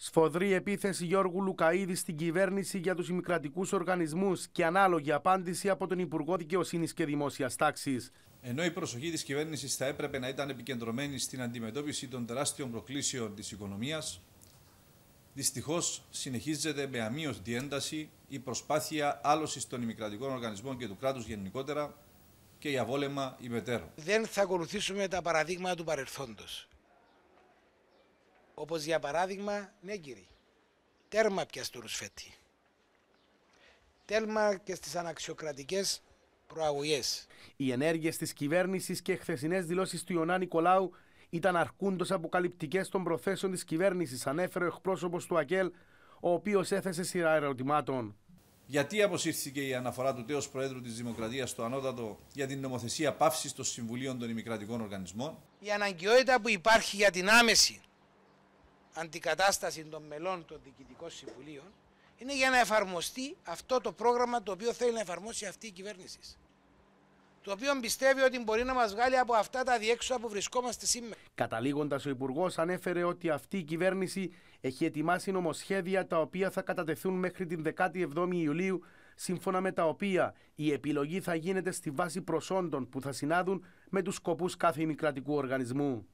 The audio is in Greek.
Σφοδρή επίθεση Γιώργου Λουκαίδη στην κυβέρνηση για τους ημικρατικούς οργανισμούς και ανάλογη απάντηση από τον Υπουργό Δικαιοσύνης και Δημόσιας Τάξης. Ενώ η προσοχή της κυβέρνησης θα έπρεπε να ήταν επικεντρωμένη στην αντιμετώπιση των τεράστιων προκλήσεων της οικονομίας, δυστυχώς συνεχίζεται με αμύωτη ένταση η προσπάθεια άλωσης των ημικρατικών οργανισμών και του κράτους γενικότερα και για βόλεμα ημετέρων. Δεν θα ακολουθήσουμε τα παραδείγματα του παρελθόντος. Όπως για παράδειγμα, ναι κύριε, τέρμα πια στο Ρουσφέτη. Τέρμα και στις αναξιοκρατικές προαγωγές. Οι ενέργειες της κυβέρνησης και χθεσινές δηλώσεις του Ιωνά Νικολάου ήταν αρκούντω αποκαλυπτικές των προθέσεων της κυβέρνησης, ανέφερε ο εκπρόσωπος του ΑΚΕΛ, ο οποίος έθεσε σειρά ερωτημάτων. Γιατί αποσύρθηκε η αναφορά του τέο Προέδρου της Δημοκρατίας στο Ανώτατο για την νομοθεσία παύσης των Συμβουλίων των Ημικρατικών Οργανισμών. Η αναγκαιότητα που υπάρχει για την άμεση αντικατάσταση των μελών των διοικητικών συμβουλίων είναι για να εφαρμοστεί αυτό το πρόγραμμα το οποίο θέλει να εφαρμόσει αυτή η κυβέρνηση. Το οποίο πιστεύει ότι μπορεί να μας βγάλει από αυτά τα διέξοδα που βρισκόμαστε σήμερα. Καταλήγοντας, ο Υπουργός ανέφερε ότι αυτή η κυβέρνηση έχει ετοιμάσει νομοσχέδια τα οποία θα κατατεθούν μέχρι την 17η Ιουλίου, σύμφωνα με τα οποία η επιλογή θα γίνεται στη βάση προσόντων που θα συνάδουν με τους σκοπούς κάθε ημικρατικού οργανισμού.